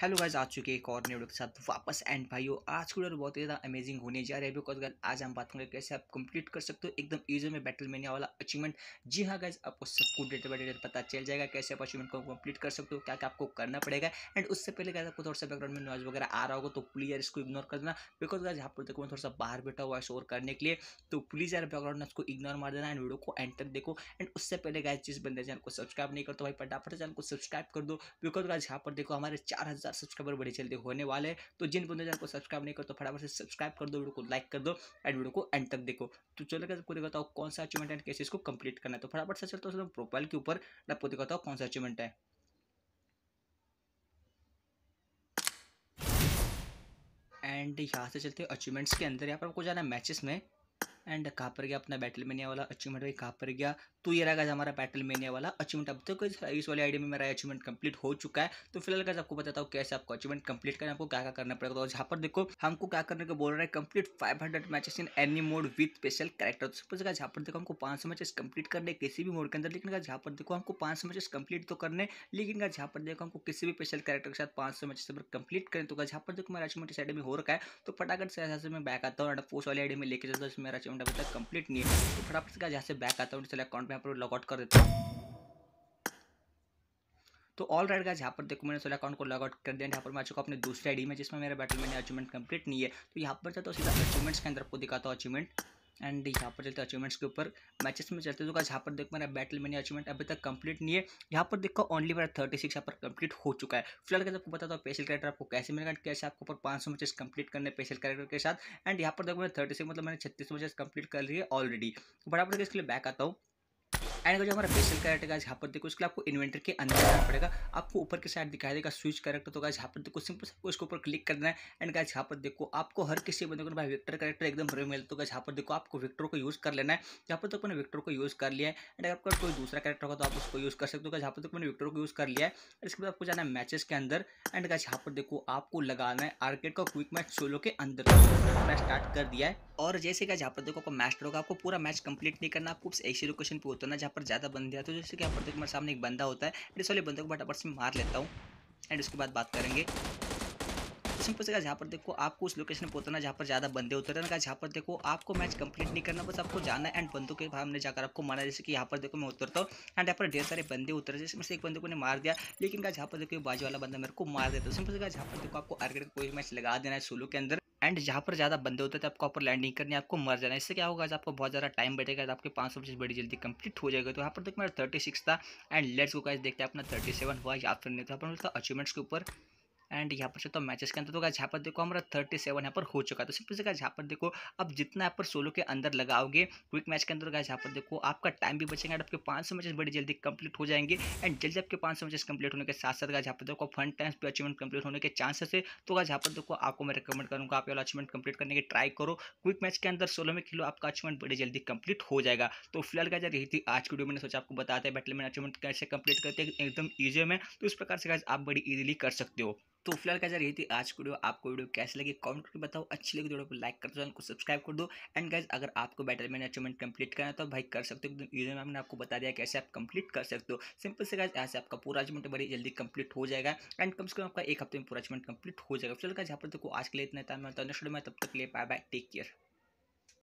hello guys आ चुके एक और वीडियो के साथ वापस एंड भाइयों आज का वीडियो बहुत ही ज़्यादा अमेजिंग होने जा रहा है बिकॉज गाइज आज हम बात करेंगे कैसे आप कंप्लीट कर सकते हो एकदम ईजी में बैटल मैनिया वाला अचीवमेंट जी हाँ गाइज आपको सब कुछ बाई डेटे पता चल जाएगा कैसे आप अचीवमेंट को कंप्लीट कर सकते हो क्या क्या आपको करना पड़ेगा एंड उससे पहले गाइज आपको थोड़ा सा बैकग्राउंड में नॉइज वगैरह आ रहा होगा तो प्लीज़ यार इसको इग्नोर कर देना बिकॉज गाइज यहाँ पर देखो मैं थोड़ा सा बाहर बैठा हुआ शोर करने के लिए तो प्लीज़ यार बैकग्राउंड में उसको इग्नोर मार देना एंड वीडियो को एंड तक देखो एंड उससे पहले गाइज जिस बंदे चैनल को सब्सक्राइब नहीं करते तो भाई फटाफट चैनल को सब्सक्राइब कर दो बिकॉज गाइज यहाँ पर देखो हमारे चार साथ सब्सक्राइबर बड़े जल्दी होने वाले हैं तो जिन बंदों ने को सब्सक्राइब नहीं करो तो फटाफट से सब्सक्राइब कर दो वीडियो को लाइक कर दो एंड वीडियो को एंड तक देखो तो चलो तो आपको दिखाता हूँ कौन सा अचीवमेंट है कैसे इसको कंप्लीट करना है तो फटाफट से चलते हो प्रोफाइल के ऊपर आपको दिखाता हूँ कौन सा अचीवमेंट है एंड यहाँ से चलते हैं अचीवमेंट्स के अंदर यहाँ पर आपको जाना है मैचेस में एंड कहाँ पर गया अपना बैटल मेनिया वाला अचीवमेंट भाई कहाँ पर गया तो ये रहेगा हमारा बैटल मेनिया वाला अचीवमेंट अब तक तो इस वाले आईडी में मेरा अचीवमेंट कंप्लीट हो चुका है तो फिलहाल का आपको बताता हूँ कैसे आपको अचीवमेंट कंप्लीट करना आपको क्या क्या करना पड़ेगा और तो जहाँ पर देखो हमको क्या करने को बोल रहा है complete five hundred matches in any mode with special character तो सपोज का पर देखो हमको पाँच सौ मैचेस कंप्लीट करने किसी भी मोड के अंदर लेकिन जहाँ पर देखो हमको पाँच सौ मैचेस कंप्लीट तो करने लेकिन जहाँ पर देखो हमको किसी भी स्पेशल कैरेक्टर के साथ पाँच सौ मैचेस अगर कंप्लीट करें तो जहाँ पर देखो मेरा अचीवमेंट इस आइडिया में हो रखा है तो फटाकट से मैं बैक आता हूँ पोस्ट वाली आइडिया में लेके जाता हूँ मेरा अकाउंट अभी तक कंप्लीट नहीं है तो फटाफट से यहाँ से बैक आता हूँ अकाउंट में यहाँ पर लॉगआउट कर देता हूँ तो ऑल राइट गाइज यहाँ पर देखो मैंने सोलह अकाउंट को लॉग आउट कर दिया यहाँ पर मैं आ चुका अपने दूसरे आईडी में जिसमें मेरा बैटल मैंने अचीवमेंट कंप्लीट नहीं है तो यहाँ पर जाता तो सीधा अचीवमेंट्स के अंदर आपको दिखाता हूँ अचीवमेंट एंड यहाँ पर चलते अचीवमेंट्स के ऊपर मैचेस में चलते तो यहाँ पर देख मेरा बैटल मैंने अचीवमेंट अभी तक कंप्लीट नहीं है यहाँ पर देखो ओनली मेरा थर्टी सिक्स यहाँ पर कंप्लीट हो चुका है फिलहाल के आपको बताता हूँ पेशल कैरेक्टर आपको कैसे मिलेगा कैसे आपको ऊपर पाँच सौ मैचेस कंप्लीट करने पेशल कैरेक्टर के साथ एंड यहाँ पर देखो मैंने थर्टी सिक्स मतलब मैंने छत्तीस मैचेस कंप्लीट कर लिए ऑलरेडी बराबर इसके लिए बैक आता हूँ एंड जो हमारा बेसल कैरेक्टर का यहाँ पर देखो इसके लिए आपको इन्वेंटर के अंदर जाना पड़ेगा आपको ऊपर के साइड दिखाई देगा स्विच कैरेक्टर तो गाइज यहाँ पर देखो सिंपल आपको इसके ऊपर क्लिक करना है एंड गाइज यहाँ पर देखो आपको हर किसी बंदे को भाई विक्टर कैरेक्टर एकदम रे मिलता तो गाइज यहाँ पर देखो आपको विक्टर को यूज़ कर लेना है यहाँ पर तो अपने विक्टर को यूज़ कर लिया है एंड आपका कोई दूसरा कैरेक्टर होगा तो आप उसको यूज़ कर सकते हो तो, यहाँ पर तो अपने विक्टर को यूज़ कर लिया है इसके बाद आपको जाना है मैचेस के अंदर एंड गाइज यहाँ पर देखो आपको लगाना है आर्केट का क्विक मैच सोलो के अंदर स्टार्ट तो, कर दिया है और जैसे गाइज यहाँ पर देखो आपको मैच होगा आपको पूरा मैच कंप्लीट नहीं करना आपको एक ही लोकेशन पर उतरना जहाँ पर ज़्यादा बंदे आते तो हैं जैसे कि आप देखिए मेरे सामने एक बंदा होता है एंड इस वाले बंदे को फटाफट से मार लेता हूँ एंड उसके बाद बात करेंगे सिंपल से जहाँ पर देखो आपको उस लोकेशन पर पहुंचना जहाँ पर ज़्यादा बंदे होते रहना जहाँ पर देखो आपको मैच कंप्लीट नहीं करना बस आपको जाना एंड बंदों के हमने जाकर आपको मारा जैसे कि यहाँ पर देखो मैं उतरता हूँ एंड यहाँ पर ढेर सारे बंदे उतर रहे जैसे मैं एक बंदे को ने मार दिया लेकिन कहा जहाँ पर देखो बाजू वाला बंदा मेरे को मार देता सिंपल से जहाँ पर देखो आपको अर्गेट कोई मैच लगा देना है सोलो के अंदर एंड जहाँ पर ज़्यादा बंदे होते थे तो आपको ऊपर लैंडिंग करनी आपको मर जाना इससे क्या होगा आपको बहुत ज़्यादा टाइम बैठेगा आपके पाँच सौ पच्चीस बड़ी जल्दी कंप्लीट हो जाएगा तो यहाँ पर देखो तो मेरा थर्टी सिक्स था एंड लेट्स को गाइस देखते हैं अपना थर्टी सेवन हुआ या फिर नहीं तो अपना अचीवमेंट्स के ऊपर एंड यहाँ पर चलता हूँ मैचेस के अंदर तो यहाँ पर देखो हमारा थर्टी सेवन यहाँ पर हो चुका है तो सिंपल से कहा यहाँ पर देखो अब जितना यहाँ पर सोलो के अंदर लगाओगे क्विक मैच के अंदर कहा यहाँ पर देखो आपका टाइम भी बचेगा एंड आपके पाँच सौ मैचेस बड़ी जल्दी कंप्लीट हो जाएंगे एंड जल्दी आपके पाँच सौ मैचेस कंप्लीट होने के साथ साथ यहाँ पर देखो फन टाइम्स भी अचीवमेंट कंप्लीट होने के चांसेस है तो कहा यहाँ पर देखो आपको मैं रिकमेंड करूँगा आप अचीवमेंट कंप्लीट करने की ट्राई करो क्विक मैच के अंदर सोलो में खेलो आपका अचीवमेंट बड़ी जल्दी कंप्लीट हो जाएगा तो फिलहाल का यही थी आज की वीडियो मैंने सोचा आपको बताते हैं बैटल मैन अचीवमेंट कैसे कंप्लीट करते हैं एकदम ईजी में तो इस प्रकार से आप बड़ी ईजिली कर सकते हो तो फिलहाल क्या रही थी आज की वीडियो आपको वीडियो कैसी लगी कमेंट करके बताओ अच्छी लगी वीडियो को लाइक कर दो चैनल को सब्सक्राइब कर दो एंड गाइज अगर आपको बैटर मैन अचीवमेंट कंप्लीट करना तो भाई कर सकते हो यूजर मैम ने आपको बता दिया कैसे आप कंप्लीट कर सकते हो सिंपल से गाइज यहाँ से आपका पूरा अचीवमेंट बड़ी जल्दी कंप्लीट हो जाएगा एंड कम से कम आपका एक हफ्ते में पूरा अचीवमेंट कंप्लीट हो जाएगा फिलहाल का जहाँ पर देखो तो आज के लिए इतना टाइम तो नेक्स्ट में तब तक लिए बाय बाय टेक केयर